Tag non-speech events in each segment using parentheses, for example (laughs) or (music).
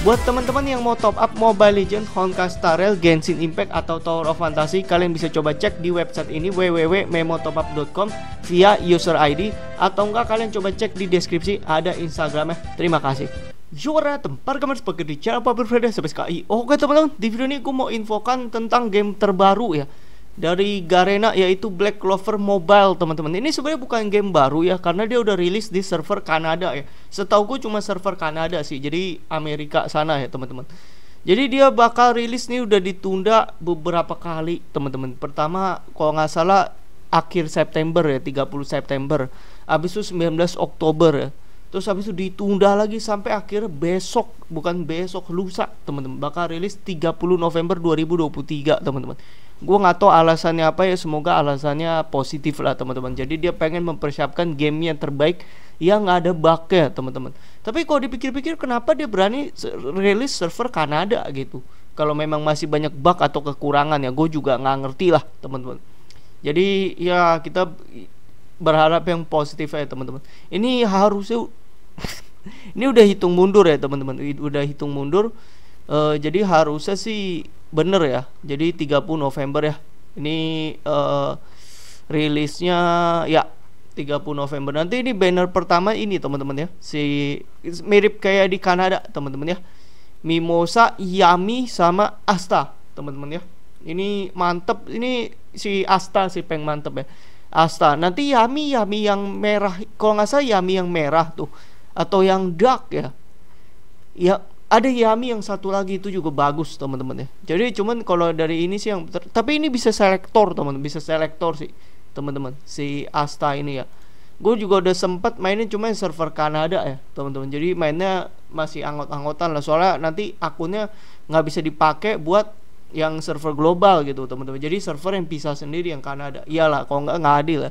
Buat teman-teman yang mau top up Mobile Legends, Honka Star Rail, Genshin Impact atau Tower of Fantasy, kalian bisa coba cek di website ini www.memotopup.com via user ID atau enggak kalian coba cek di deskripsi ada Instagramnya. Terima kasih. Juara tempat kamar sebagai di cara Freda sampai sekali. Oke teman-teman, di video ini gue mau infokan tentang game terbaru ya dari Garena yaitu Black Clover Mobile teman-teman ini sebenarnya bukan game baru ya karena dia udah rilis di server Kanada ya setahu gue cuma server Kanada sih jadi Amerika sana ya teman-teman jadi dia bakal rilis nih udah ditunda beberapa kali teman-teman pertama kalau nggak salah akhir September ya 30 September habis itu 19 Oktober ya terus habis itu ditunda lagi sampai akhir besok bukan besok lusa teman-teman bakal rilis 30 November 2023 teman-teman gue nggak tahu alasannya apa ya semoga alasannya positif lah teman-teman jadi dia pengen mempersiapkan game yang terbaik yang nggak ada ya teman-teman tapi kalau dipikir-pikir kenapa dia berani rilis server Kanada gitu kalau memang masih banyak bug atau kekurangan ya gue juga nggak ngerti lah teman-teman jadi ya kita berharap yang positif ya teman-teman ini harusnya (laughs) ini udah hitung mundur ya teman-teman udah hitung mundur uh, jadi harusnya sih bener ya jadi 30 November ya ini uh, rilisnya ya 30 November nanti ini banner pertama ini teman-teman ya si mirip kayak di Kanada teman-teman ya Mimosa Yami sama Asta teman-teman ya ini mantep ini si Asta si peng mantep ya Asta nanti Yami Yami yang merah kalau nggak salah Yami yang merah tuh atau yang dark ya ya ada Yami yang satu lagi itu juga bagus teman-teman ya jadi cuman kalau dari ini sih yang tapi ini bisa selektor teman bisa selektor sih teman-teman si Asta ini ya gue juga udah sempet mainin cuma server Kanada ya teman-teman jadi mainnya masih anggot-anggotan lah soalnya nanti akunnya nggak bisa dipakai buat yang server global gitu teman-teman jadi server yang pisah sendiri yang Kanada iyalah kalau nggak nggak adil ya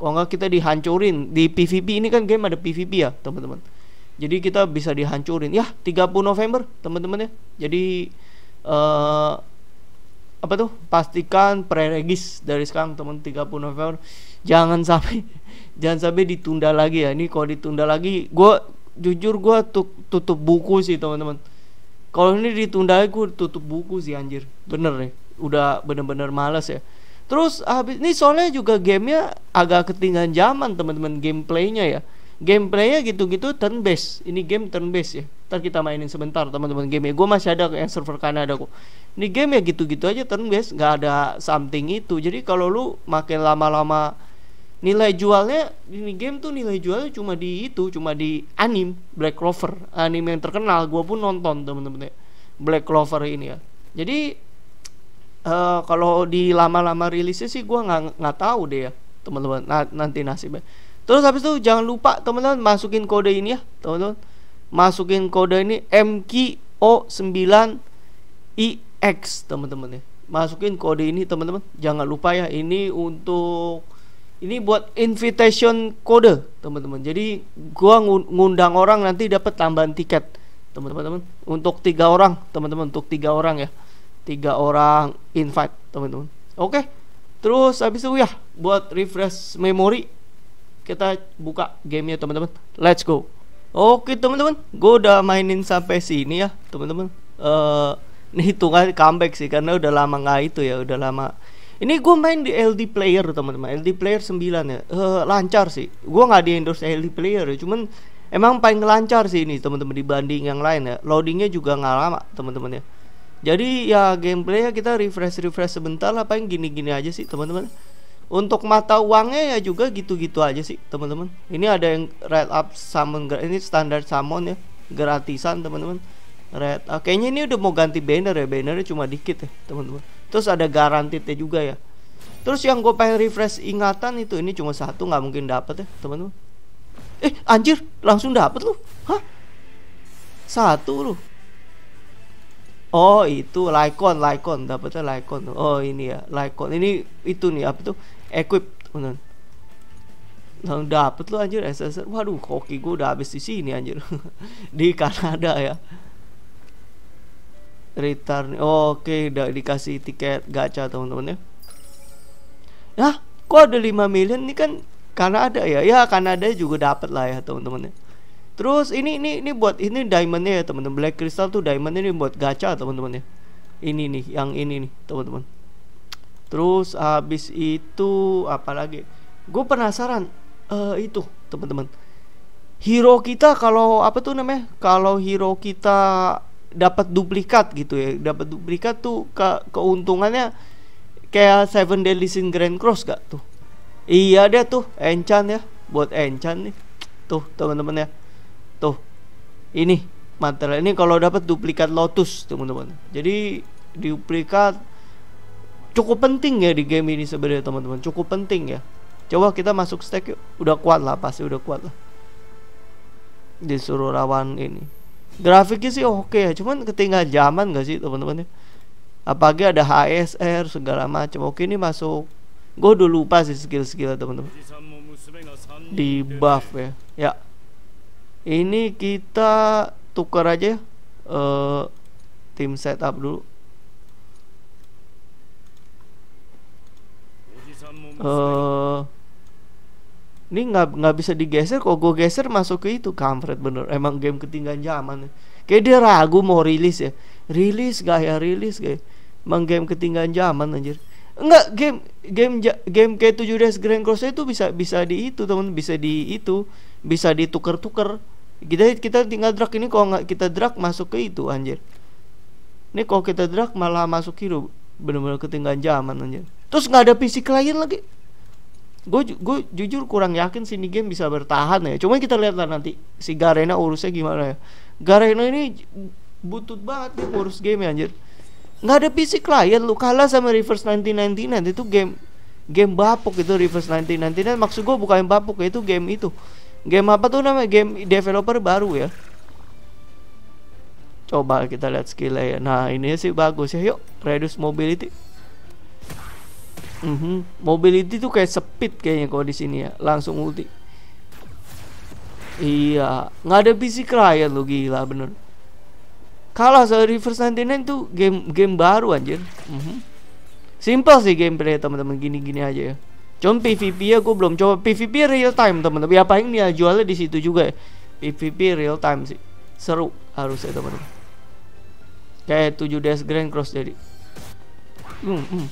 kalau nggak kita dihancurin di PVP ini kan game ada PVP ya teman-teman jadi kita bisa dihancurin ya 30 November teman-teman ya jadi uh, apa tuh pastikan pre preregis dari sekarang teman 30 November jangan sampai (laughs) jangan sampai ditunda lagi ya ini kalau ditunda lagi gue jujur gue tutup buku sih teman-teman kalau ini ditunda lagi gue tutup buku sih anjir bener nih ya. udah bener-bener males ya terus habis ini soalnya juga gamenya agak ketinggalan zaman teman-teman gameplaynya ya gameplaynya gitu-gitu turn base ini game turn base ya ntar kita mainin sebentar teman-teman game ya gue masih ada yang server Kanada kok ini game ya gitu-gitu aja turn base nggak ada something itu jadi kalau lu makin lama-lama nilai jualnya ini game tuh nilai jualnya cuma di itu cuma di anime Black Clover anime yang terkenal gue pun nonton teman-teman. ya Black Clover ini ya jadi uh, kalau di lama-lama rilisnya sih gue nggak nggak tahu deh ya teman-teman nah, nanti nasibnya Terus habis itu jangan lupa teman-teman masukin kode ini ya, teman-teman. Masukin kode ini MKO 9 ix teman-teman ya. Masukin kode ini teman-teman. Jangan lupa ya ini untuk ini buat invitation kode teman-teman. Jadi gua ngundang orang nanti dapat tambahan tiket teman-teman untuk tiga orang teman-teman untuk tiga orang ya tiga orang invite teman-teman oke terus habis itu ya buat refresh memori kita buka gamenya teman-teman let's go oke teman-teman gue udah mainin sampai sini ya teman-teman eh, ini hitungan comeback sih karena udah lama nggak itu ya udah lama ini gue main di LD player teman-teman LD player 9 ya uh, lancar sih gue nggak di endorse LD player ya. cuman emang paling lancar sih ini teman-teman dibanding yang lain ya loadingnya juga nggak lama teman-teman ya jadi ya gameplaynya kita refresh refresh sebentar lah paling gini-gini aja sih teman-teman untuk mata uangnya ya juga gitu-gitu aja sih teman-teman ini ada yang red up summon ini standar summon ya gratisan teman-teman red uh, kayaknya ini udah mau ganti banner ya bannernya cuma dikit ya teman-teman terus ada garantitnya juga ya terus yang gue pengen refresh ingatan itu ini cuma satu nggak mungkin dapet ya teman-teman eh anjir langsung dapet lu hah satu lu oh itu Lycon Lycon dapatnya Lycon oh ini ya Lycon ini itu nih apa tuh equip teman langsung dapet lu anjir SSR waduh koki gue udah habis di sini anjir (laughs) di Kanada ya return oh, oke okay. udah dikasih tiket gacha temen teman ya Nah, kok ada 5 million ini kan Kanada ya ya Kanada juga dapet lah ya temen teman ya Terus ini ini ini buat ini diamondnya ya teman-teman. Black crystal tuh diamond ini buat gacha teman-teman ya. Ini nih yang ini nih teman-teman. Terus habis itu apa lagi? Gue penasaran uh, itu teman-teman. Hero kita kalau apa tuh namanya? Kalau hero kita dapat duplikat gitu ya. Dapat duplikat tuh ke keuntungannya kayak Seven Deadly Sin Grand Cross gak tuh? Iya deh tuh enchant ya buat enchant nih. Tuh teman-teman ya Tuh, ini material ini kalau dapat duplikat Lotus, teman-teman. Jadi duplikat cukup penting ya di game ini sebenarnya, teman-teman. Cukup penting ya. Coba kita masuk stack yuk. Udah kuat lah, pasti udah kuat lah. Disuruh lawan ini. Grafiknya sih oke okay ya, cuman ketinggal zaman gak sih, teman-teman ya? Apalagi ada HSR segala macam. Oke, ini masuk gue udah lupa sih skill-skill teman-teman di buff ya ya ini kita tukar aja uh, tim setup dulu uh, ini nggak nggak bisa digeser kok gue geser masuk ke itu kampret bener emang game ketinggalan zaman kayak dia ragu mau rilis ya rilis gak ya rilis gak ya. emang game ketinggalan zaman anjir enggak game game game kayak tujuh days grand cross itu bisa bisa di itu teman bisa di itu bisa ditukar-tukar kita kita tinggal drag ini kalau nggak kita drag masuk ke itu anjir ini kalau kita drag malah masuk hidup bener-bener ketinggalan zaman anjir terus nggak ada PC klien lagi gue gue jujur kurang yakin sih ini game bisa bertahan ya cuma kita lihatlah nanti si Garena urusnya gimana ya Garena ini butut banget dia urus game ya anjir nggak ada PC klien lu kalah sama Reverse 1999 itu game game bapuk itu Reverse 1999 maksud gue bukan bapuk ya, itu game itu Game apa tuh namanya? Game developer baru ya. Coba kita lihat skillnya ya. Nah ini sih bagus ya. Yuk, reduce mobility. Mm -hmm. Mobility tuh kayak speed kayaknya kalau di sini ya. Langsung ulti. Iya, nggak ada basic riot lo gila bener. Kalah soal Reverse 99 tuh game game baru anjir. Mm -hmm. Simple sih gameplay teman-teman gini-gini aja ya. Cuman PVP ya gue belum coba PVP real time teman-teman. Ya paling dia jualnya di situ juga ya. PVP real time sih. Seru harusnya teman-teman. Kayak 7 des grand cross jadi. Hmm, hmm.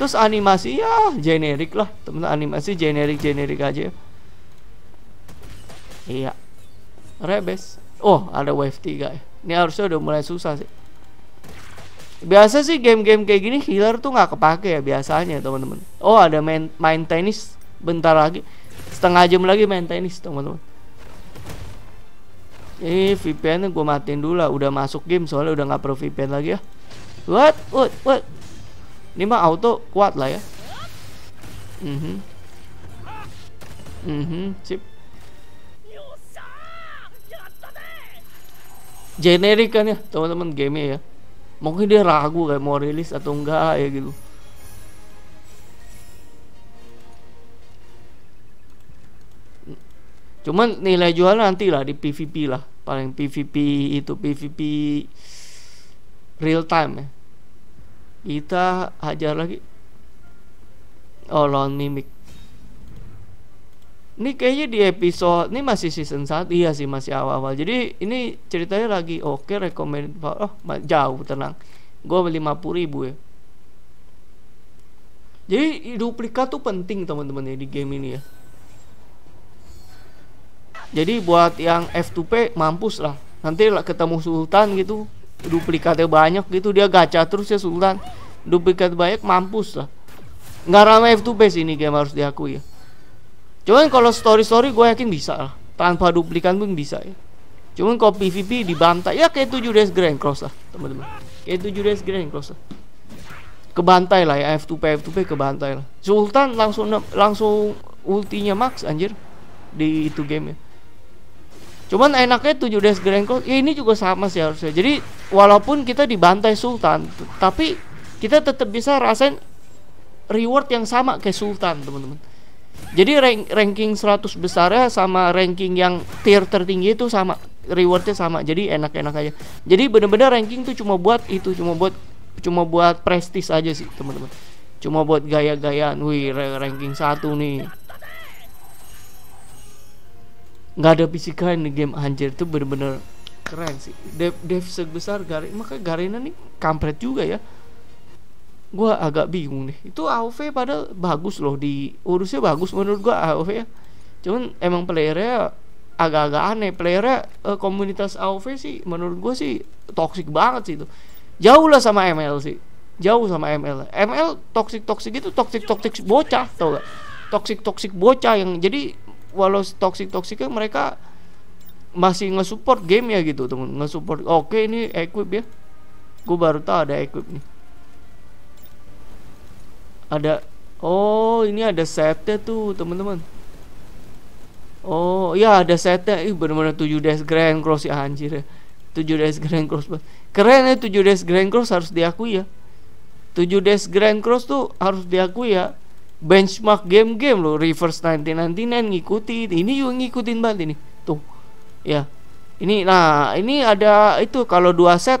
Terus animasi ya generik lah, teman-teman animasi generik-generik aja. Ya. Iya. Rebes. Oh, ada wave 3 ya. Ini harusnya udah mulai susah sih biasa sih game-game kayak gini healer tuh nggak kepake ya biasanya teman-teman oh ada main main tenis bentar lagi setengah jam lagi main tenis teman-teman eh VPN gue matiin dulu lah udah masuk game soalnya udah nggak perlu VPN lagi ya what what what ini mah auto kuat lah ya mm -hmm. mm sip generik kan ya teman-teman game ya mungkin dia ragu kayak mau rilis atau enggak ya gitu cuman nilai jual nanti lah di PVP lah paling PVP itu PVP real time ya kita hajar lagi oh lawan mimik ini kayaknya di episode ini masih season 1 iya sih masih awal-awal jadi ini ceritanya lagi oke okay, rekomend oh jauh tenang gue lima puluh ribu ya jadi duplikat tuh penting teman-teman ya di game ini ya jadi buat yang F2P mampus lah nanti lah ketemu Sultan gitu duplikatnya banyak gitu dia gacha terus ya Sultan duplikat banyak mampus lah nggak ramai F2P sih ini game harus diakui ya cuman kalau story story gue yakin bisa lah tanpa duplikan pun bisa ya cuman kalau PVP dibantai ya kayak 7 days grand cross lah teman-teman kayak 7 days grand cross lah kebantai lah ya F2P F2P kebantai lah Sultan langsung langsung ultinya max anjir di itu game ya cuman enaknya 7 days grand cross ya ini juga sama sih harusnya jadi walaupun kita dibantai Sultan tapi kita tetap bisa rasain reward yang sama kayak Sultan teman-teman jadi rank, ranking 100 ya sama ranking yang tier tertinggi itu sama rewardnya sama. Jadi enak-enak aja. Jadi bener-bener ranking tuh cuma buat itu, cuma buat cuma buat prestis aja sih teman-teman. Cuma buat gaya-gayaan. Wih ranking satu nih. Gak ada bisikan di game anjir tuh bener-bener keren sih. Dev, dev sebesar Garin, maka Garena nih kampret juga ya gue agak bingung nih itu AOV padahal bagus loh di urusnya bagus menurut gue AOV ya cuman emang playernya agak-agak aneh playernya eh, komunitas AOV sih menurut gue sih toxic banget sih itu jauh lah sama ML sih jauh sama ML ML toxic toxic gitu toxic toxic bocah tau gak toxic toxic bocah yang jadi walau toxic toxicnya mereka masih nge-support game ya gitu temen nge-support oke ini equip ya gue baru tau ada equip nih ada oh ini ada setnya tuh teman-teman oh ya ada setnya ih benar-benar tujuh des grand cross ya anjir ya Tujuh des grand cross keren ya tujuh des grand cross harus diakui ya Tujuh des grand cross tuh harus diakui ya benchmark game-game lo, reverse 1999 ngikutin ini juga ngikutin banget ini tuh ya ini nah ini ada itu kalau dua set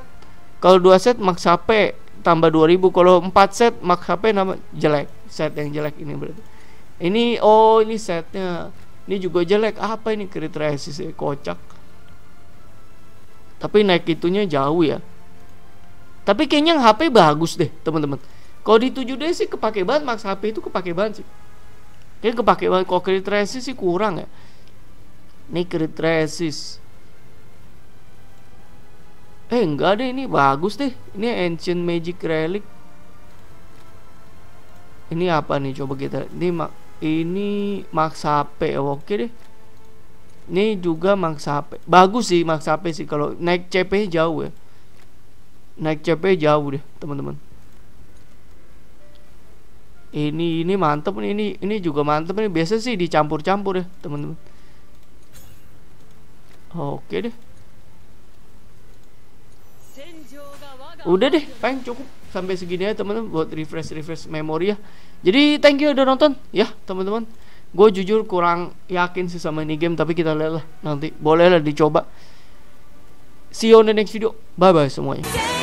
kalau dua set max HP tambah 2000 kalau 4 set mak HP nama jelek set yang jelek ini berarti ini oh ini setnya ini juga jelek apa ini kriteria sih kocak tapi naik itunya jauh ya tapi kayaknya yang HP bagus deh teman-teman kalau di 7D sih kepake banget max HP itu kepake banget sih kayak kepake banget kok kriteria sih kurang ya ini kriteria eh enggak deh ini bagus deh ini ancient magic relic ini apa nih coba kita ini mak ini max HP oke deh ini juga max HP bagus sih max HP sih kalau naik CP jauh ya naik CP jauh deh teman-teman ini ini mantep nih ini ini juga mantep nih biasa sih dicampur-campur ya teman-teman oke deh udah deh paling cukup sampai segini ya teman-teman buat refresh refresh memori ya jadi thank you udah nonton ya teman-teman gue jujur kurang yakin sih sama ini game tapi kita lihat lah nanti bolehlah dicoba see you on the next video bye bye semuanya